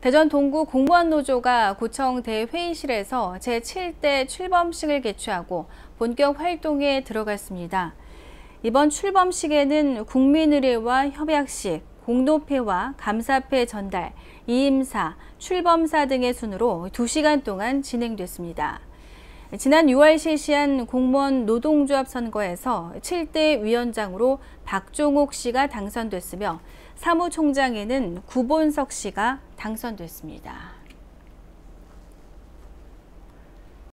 대전 동구 공무원 노조가 구청 대회의실에서 제7대 출범식을 개최하고 본격 활동에 들어갔습니다. 이번 출범식에는 국민의례와 협약식, 공도패와 감사패 전달, 이임사, 출범사 등의 순으로 2시간 동안 진행됐습니다. 지난 6월 실시한 공무원 노동조합 선거에서 7대 위원장으로 박종옥 씨가 당선됐으며 사무총장에는 구본석 씨가 당선됐습니다.